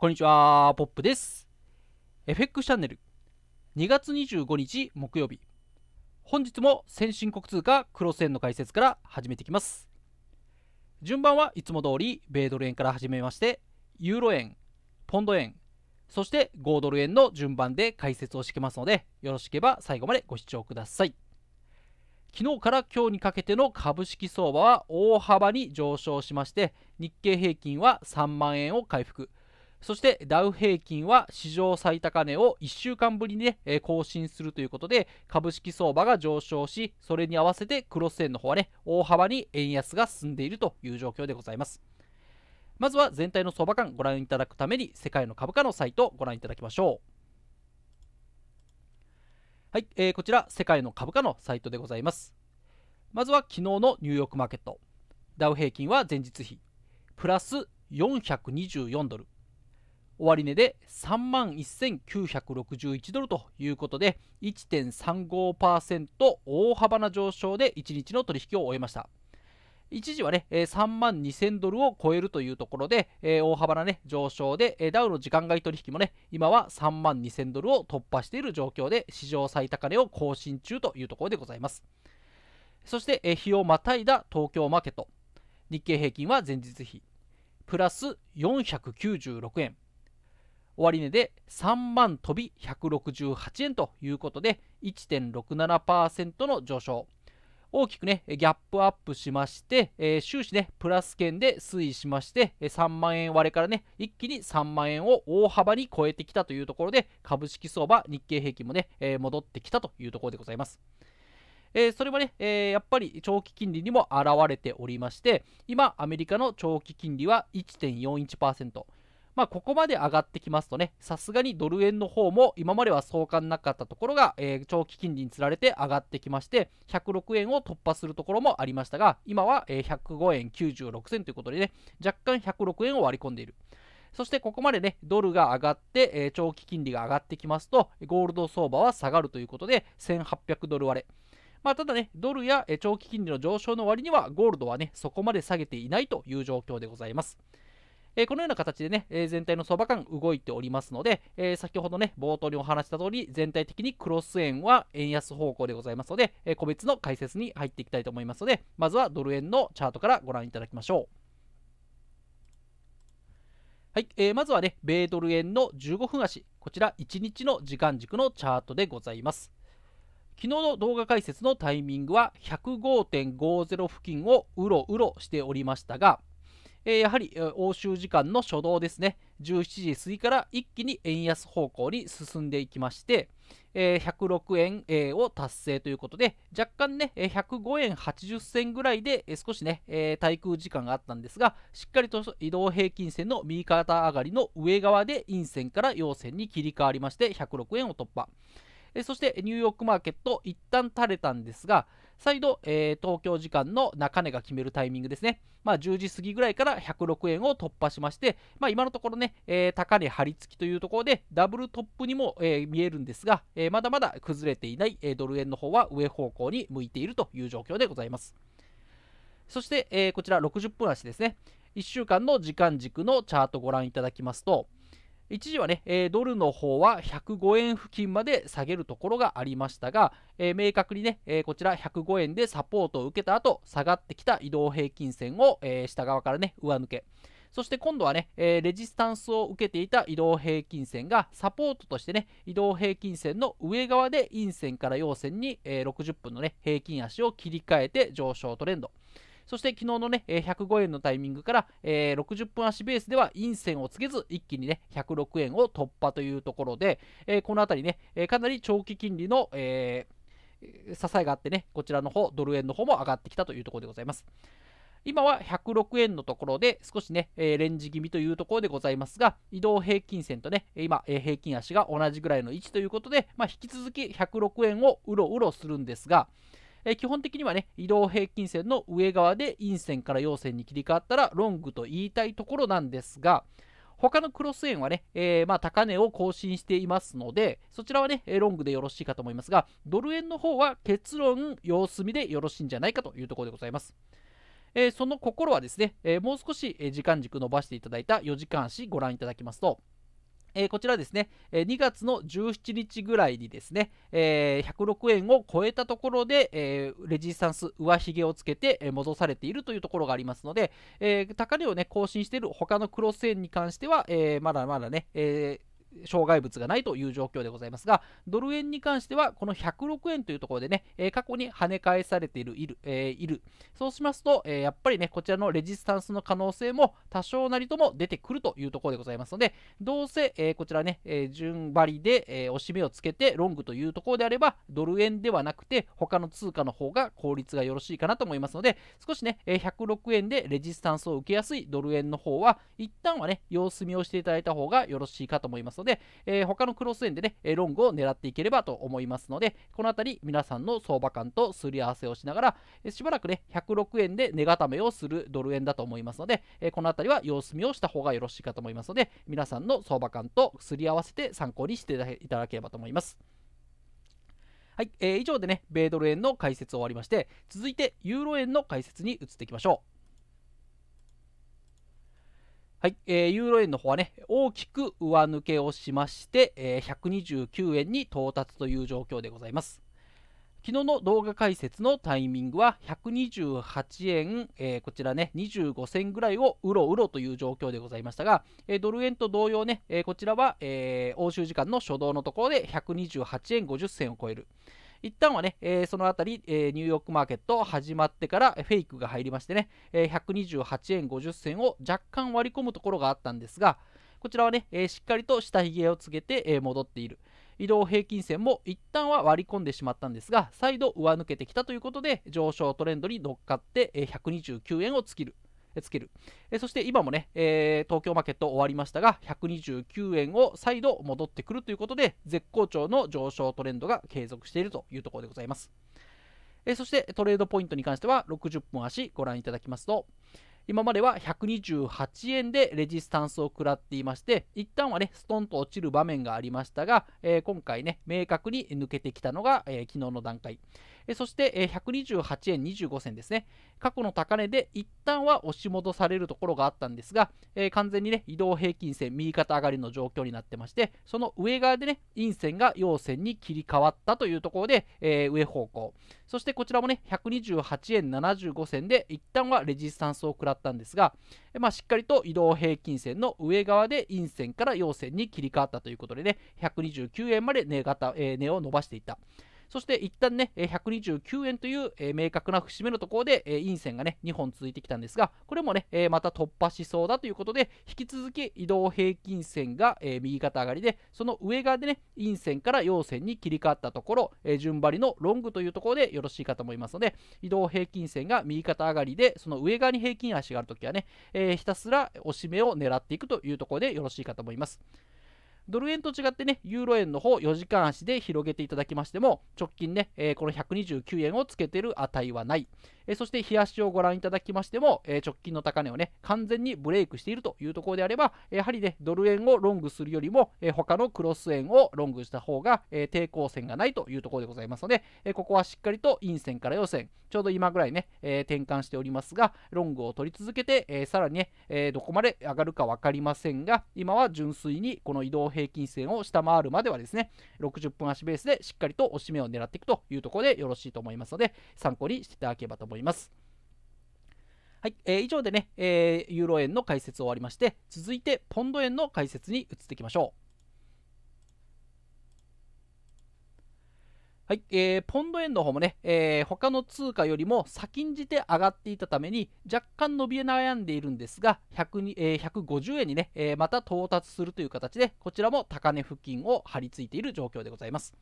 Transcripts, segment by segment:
こんにちは、ポップです。FX チャンネル2月25日木曜日。本日も先進国通貨クロス円の解説から始めていきます。順番はいつも通り、米ドル円から始めまして、ユーロ円、ポンド円、そして5ドル円の順番で解説をしてきますので、よろしければ最後までご視聴ください。昨日から今日にかけての株式相場は大幅に上昇しまして、日経平均は3万円を回復。そしてダウ平均は史上最高値を1週間ぶりに、ね、え更新するということで株式相場が上昇しそれに合わせてクロス円の方はね大幅に円安が進んでいるという状況でございますまずは全体の相場感ご覧いただくために世界の株価のサイトをご覧いただきましょうはい、えー、こちら世界の株価のサイトでございますまずは昨日のニューヨークマーケットダウ平均は前日比プラス424ドル終値で3万1961ドルということで1.35%大幅な上昇で1日の取引を終えました一時はね3万2000ドルを超えるというところで大幅な、ね、上昇でダウの時間外取引もね今は3万2000ドルを突破している状況で史上最高値を更新中というところでございますそして日をまたいだ東京マーケット日経平均は前日比プラス496円終値で3万飛び168円ということで1.67%の上昇大きくねギャップアップしまして、えー、終始ねプラス圏で推移しまして3万円割れからね一気に3万円を大幅に超えてきたというところで株式相場日経平均もね、えー、戻ってきたというところでございます。えー、それはね、えー、やっぱり長期金利にも表れておりまして今アメリカの長期金利は1.41%まあ、ここまで上がってきますとね、さすがにドル円の方も今までは相関なかったところが、えー、長期金利につられて上がってきまして、106円を突破するところもありましたが、今は、えー、105円96銭ということでね、若干106円を割り込んでいる。そしてここまでね、ドルが上がって、えー、長期金利が上がってきますと、ゴールド相場は下がるということで、1800ドル割れ。まあ、ただね、ドルや長期金利の上昇の割には、ゴールドはね、そこまで下げていないという状況でございます。えこのような形でね、え全体の相場感動いておりますので、え先ほどね、冒頭にお話した通り、全体的にクロス円は円安方向でございますので、え個別の解説に入っていきたいと思いますので、まずはドル円のチャートからご覧いただきましょう。はい、えー、まずはね、米ドル円の15分足、こちら1日の時間軸のチャートでございます。昨日の動画解説のタイミングは105.50付近をうろうろしておりましたが、えー、やはり欧州時間の初動ですね17時過ぎから一気に円安方向に進んでいきまして、えー、106円、えー、を達成ということで若干ね105円80銭ぐらいで、えー、少しね、え滞空時間があったんですがしっかりと移動平均線の右肩上がりの上側で陰線から陽線に切り替わりまして106円を突破。そしてニューヨークマーケット一旦垂れたんですが、再度、えー、東京時間の中値が決めるタイミングですね、まあ、10時過ぎぐらいから106円を突破しまして、まあ、今のところね、えー、高値張り付きというところでダブルトップにも、えー、見えるんですが、えまだまだ崩れていない、えドル円の方は上方向に向いているという状況でございますそして、えこちら60分足ですね1週間の時間軸のチャートご覧いただきますと一時はね、えー、ドルの方は105円付近まで下げるところがありましたが、えー、明確にね、えー、こちら105円でサポートを受けた後、下がってきた移動平均線を、え下側からね、上抜け。そして今度はね、えレジスタンスを受けていた移動平均線がサポートとしてね、移動平均線の上側で陰線から陽線に、え60分のね、平均足を切り替えて上昇トレンド。そして昨日のね、105円のタイミングから、えー、60分足ベースでは陰線をつけず、一気にね、106円を突破というところで、えー、このあたりね、かなり長期金利の、え支えがあってね、こちらの方、ドル円の方も上がってきたというところでございます。今は106円のところで少しね、えー、レンジ気味というところでございますが、移動平均線とね、今、えー、平均足が同じぐらいの位置ということで、まあ、引き続き106円をうろうろするんですが、えー、基本的にはね移動平均線の上側で陰線から陽線に切り替わったらロングと言いたいところなんですが他のクロス円はね、えー、まあ、高値を更新していますので、そちらはね、ロングでよろしいかと思いますが、ドル円の方は結論、様子見でよろしいんじゃないかというところでございます。えー、その心はですね、えー、もう少し時間軸伸ばしていただいた4時間足ご覧いただきますと、えこちらですね、え2月の17日ぐらいにですね、え106円を超えたところで、えレジスタンス上髭をつけて戻されているというところがありますので、え高値をね更新している他のクロス円に関しては、えまだまだね、え障害物がないという状況でございますが、ドル円に関しては、この106円というところでね、え過去に跳ね返されている、いる、えいる。そうしますと、えやっぱりね、こちらのレジスタンスの可能性も多少なりとも出てくるというところでございますので、どうせ、えこちらね、え順張りで、え押し目をつけてロングというところであれば、ドル円ではなくて、他の通貨の方が効率がよろしいかなと思いますので、少しね、106円でレジスタンスを受けやすいドル円の方は、一旦はね、様子見をしていただいた方がよろしいかと思います。ますので、えー、他のクロス円でね、ロングを狙っていければと思いますので、このあたり皆さんの相場感とすり合わせをしながら、えしばらくね、106円で値固めをするドル円だと思いますので、えこのあたりは様子見をした方がよろしいかと思いますので、皆さんの相場感とすり合わせて参考にしていただければと思います。はい、えー、以上でね、米ドル円の解説を終わりまして、続いてユーロ円の解説に移っていきましょう。はい、えー、ユーロ円の方はね、大きく上抜けをしまして、えー、129円に到達という状況でございます。昨日の動画解説のタイミングは128円、えー、こちらね、25銭ぐらいをうろうろという状況でございましたが、えー、ドル円と同様ね、えー、こちらは、えー、欧州時間の初動のところで128円50銭を超える。一旦はね、えー、そのあたり、えー、ニューヨークマーケット始まってからフェイクが入りましてね、えー、128円50銭を若干割り込むところがあったんですが、こちらはね、えー、しっかりと下髭をつけて、えー、戻っている。移動平均線も一旦は割り込んでしまったんですが、再度上抜けてきたということで、上昇トレンドに乗っかって、えー、129円をつきる。つける、えそして今もね、えー、東京マーケット終わりましたが129円を再度戻ってくるということで絶好調の上昇トレンドが継続しているというところでございます、えそしてトレードポイントに関しては60分足ご覧いただきますと今までは128円でレジスタンスを食らっていまして一旦はねストンと落ちる場面がありましたが、えー、今回ね明確に抜けてきたのが、えー、昨日の段階そして、128円25銭ですね過去の高値で一旦は押し戻されるところがあったんですが、え完全にね移動平均線右肩上がりの状況になってましてその上側でね陰線が陽線に切り替わったというところで、え上方向そしてこちらもね128円75銭で一旦はレジスタンスを食らったんですが、まあ、しっかりと移動平均線の上側で陰線から陽線に切り替わったということでね129円まで値,、えー、値を伸ばしていた。そして一旦ね、129円という、明確な節目のところで、陰線がね、2本続いてきたんですが、これもね、また突破しそうだということで、引き続き移動平均線が、右肩上がりで、その上側でね、陰線から陽線に切り替わったところ、順張りのロングというところでよろしいかと思いますので、移動平均線が右肩上がりで、その上側に平均足があるときはね、ひたすら押し目を狙っていくというところでよろしいかと思います。ドル円と違ってね、ユーロ円の方4時間足で広げていただきましても、直近ね、えー、この129円をつけてる値はない。えー、そして、日足をご覧いただきましても、えー、直近の高値をね、完全にブレイクしているというところであれば、やはりね、ドル円をロングするよりも、え他のクロス円をロングした方が、え抵抗線がないというところでございますので、えここはしっかりと陰線から陽線、ちょうど今ぐらいね、え転換しておりますが、ロングを取り続けて、えさらにね、えどこまで上がるか分かりませんが、今は純粋にこの移動平平均線を下回るまではですね60分足ベースでしっかりと押し目を狙っていくというところでよろしいと思いますので参考にしていただければと思います。はい、えー、以上でね、えー、ユーロ円の解説を終わりまして続いてポンド円の解説に移っていきましょう。はい、えー、ポンド円の方もね、えー、他の通貨よりも先んじて上がっていたために若干伸び悩んでいるんですが、1えー、150円にね、えー、また到達するという形で、こちらも高値付近を張り付いている状況でございます。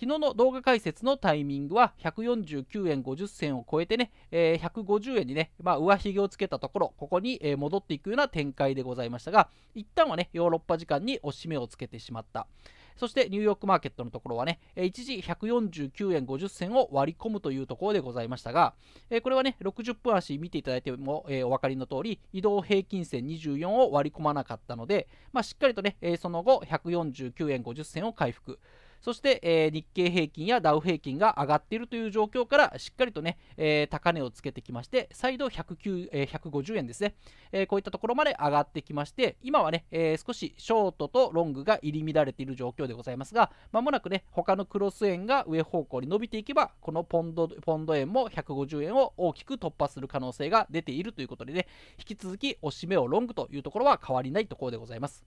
昨日の動画解説のタイミングは149円50銭を超えてね、えー、150円にね、まあ、上髭をつけたところ、ここに戻っていくような展開でございましたが、一旦はね、ヨーロッパ時間に押し目をつけてしまった。そしてニューヨークマーケットのところはね、一時149円50銭を割り込むというところでございましたが、これはね、60分足見ていただいてもお分かりの通り、移動平均線24を割り込まなかったので、まあ、しっかりとね、その後149円50銭を回復。そして、えー、日経平均やダウ平均が上がっているという状況からしっかりとね、えー、高値をつけてきまして再度109、えー、150円ですね、えー、こういったところまで上がってきまして今はね、え少しショートとロングが入り乱れている状況でございますがまもなくね他のクロス円が上方向に伸びていけばこのポンドポンド円も150円を大きく突破する可能性が出ているということでね引き続き押し目をロングというところは変わりないところでございます。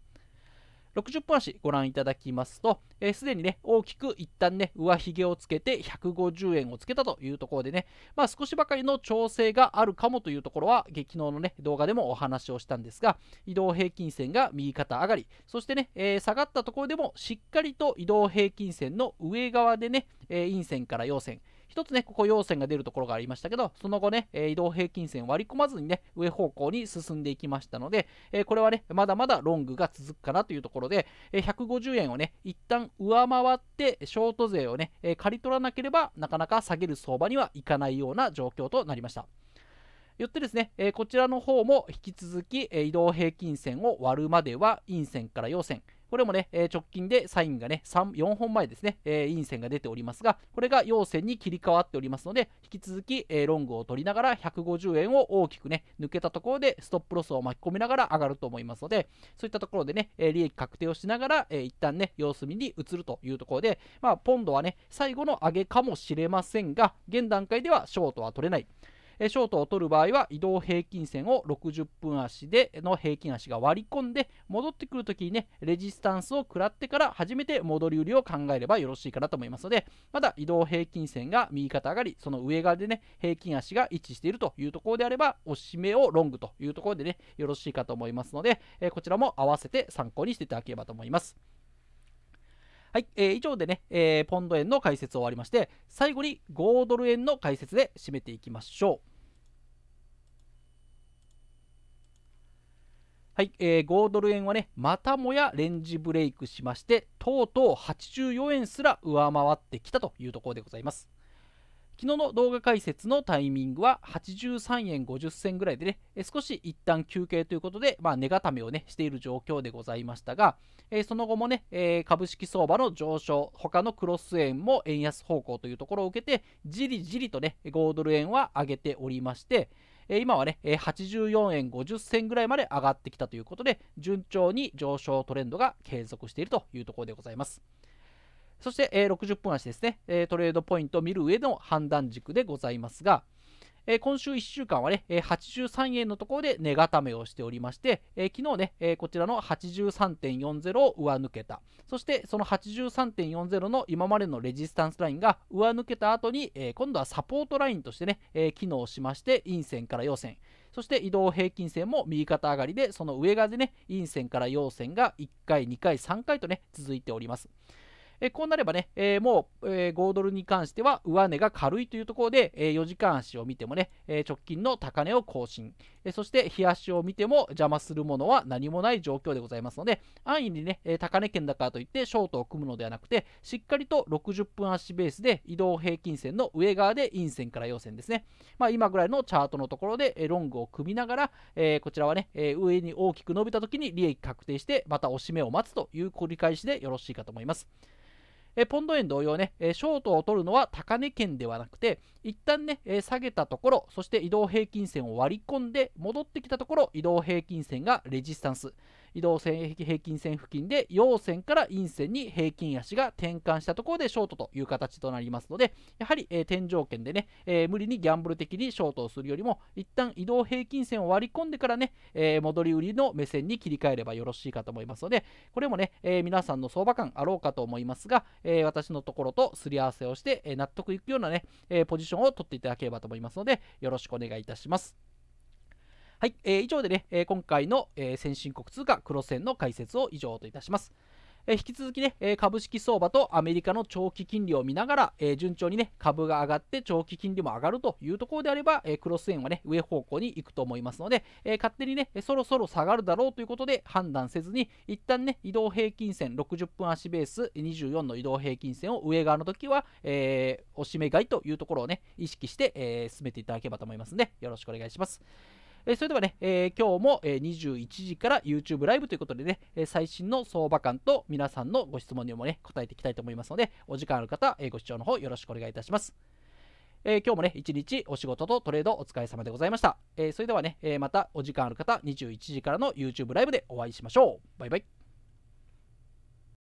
60分足ご覧いただきますと、す、えー、で、にね、大きく一旦ね、上髭をつけて150円をつけたというところでね、まあ少しばかりの調整があるかもというところは、激能のね、動画でもお話をしたんですが、移動平均線が右肩上がり、そしてね、えー、下がったところでもしっかりと移動平均線の上側でね、えー、陰線から陽線、1つね、ここ陽線が出るところがありましたけど、その後ね、え移動平均線割り込まずにね、上方向に進んでいきましたので、えこれはね、まだまだロングが続くかなというところで、え150円をね、一旦上回って、ショート税をね、え刈り取らなければ、なかなか下げる相場にはいかないような状況となりました。よってですね、えこちらの方も引き続き、え移動平均線を割るまでは陰線から陽線、これもね、えー、直近でサインがね、4本前ですね、えー、陰線が出ておりますが、これが陽線に切り替わっておりますので、引き続き、えー、ロングを取りながら150円を大きくね、抜けたところでストップロスを巻き込みながら上がると思いますので、そういったところでね、え利益確定をしながら、えー、一旦ね、様子見に移るというところで、まあ、ポンドはね、最後の上げかもしれませんが、現段階ではショートは取れない。えショートを取る場合は移動平均線を60分足での平均足が割り込んで戻ってくるときにねレジスタンスを食らってから初めて戻り売りを考えればよろしいかなと思いますのでまだ移動平均線が右肩上がりその上側でね平均足が位置しているというところであれば押し目をロングというところでねよろしいかと思いますので、えこちらも合わせて参考にしていただければと思います。はい、えー、以上でね、えー、ポンド円の解説終わりまして、最後に5ドル円の解説で締めていきましょう。はい、えー、5ドル円はね、またもやレンジブレイクしまして、とうとう84円すら上回ってきたというところでございます。昨日の動画解説のタイミングは83円50銭ぐらいでね、少し一旦休憩ということで、まあ、値固めをね、している状況でございましたが、その後もね、株式相場の上昇、他のクロス円も円安方向というところを受けて、じりじりとね、5ドル円は上げておりまして、今はね、84円50銭ぐらいまで上がってきたということで、順調に上昇トレンドが継続しているというところでございます。そして、えー、60分足ですね、えー、トレードポイントを見る上での判断軸でございますが、えー、今週1週間はね、えー、83円のところで値固めをしておりまして、えー、昨日ね、えー、こちらの83.40を上抜けた。そしてその83.40の今までのレジスタンスラインが上抜けた後に、えー、今度はサポートラインとしてね、えー、機能しまして、陰線から陽線。そして移動平均線も右肩上がりで、その上側でね、陰線から陽線が1回、2回、3回とね、続いております。えこうなればね、えもう、え5ドルに関しては上値が軽いというところで、え4時間足を見てもね、え直近の高値を更新、えそして日足を見ても邪魔するものは何もない状況でございますので、安易にね、え高値圏だからといってショートを組むのではなくて、しっかりと60分足ベースで移動平均線の上側で陰線から陽線ですね。まあ、今ぐらいのチャートのところで、ロングを組みながら、えこちらはね、え上に大きく伸びた時に利益確定して、また押し目を待つという繰り返しでよろしいかと思います。ポンド円同様ね、えショートを取るのは高値圏ではなくて、一旦ね、えー、下げたところ、そして移動平均線を割り込んで戻ってきたところ、移動平均線がレジスタンス。移動平均線付近で陽線から陰線に平均足が転換したところでショートという形となりますので、やはり、えー、天井圏でね、えー、無理にギャンブル的にショートをするよりも、一旦移動平均線を割り込んでからね、え戻り売りの目線に切り替えればよろしいかと思いますので、これもね、え皆さんの相場感あろうかと思いますが、え私のところとすり合わせをして、え納得いくようなね、えポジションションを取っていただければと思いますので、よろしくお願いいたします。はい、えー、以上でね、え今回の、え先進国通貨黒線の解説を以上といたします。え引き続きね、え株式相場とアメリカの長期金利を見ながら、え順調にね、株が上がって長期金利も上がるというところであれば、えクロス円はね、上方向に行くと思いますので、え勝手にね、そろそろ下がるだろうということで判断せずに、一旦ね、移動平均線60分足ベース24の移動平均線を上側の時は、えー、おしめ買いというところをね、意識して、えー、進めていただければと思いますので、よろしくお願いします。えそれではね、え今日も、え21時から YouTube ライブということでね、え最新の相場感と皆さんのご質問にもね、答えていきたいと思いますので、お時間ある方、えご視聴の方よろしくお願いいたします。えー、今日もね、一日お仕事とトレードお疲れ様でございました。えー、それではね、えー、またお時間ある方、21時からの YouTube ライブでお会いしましょう。バイバイ。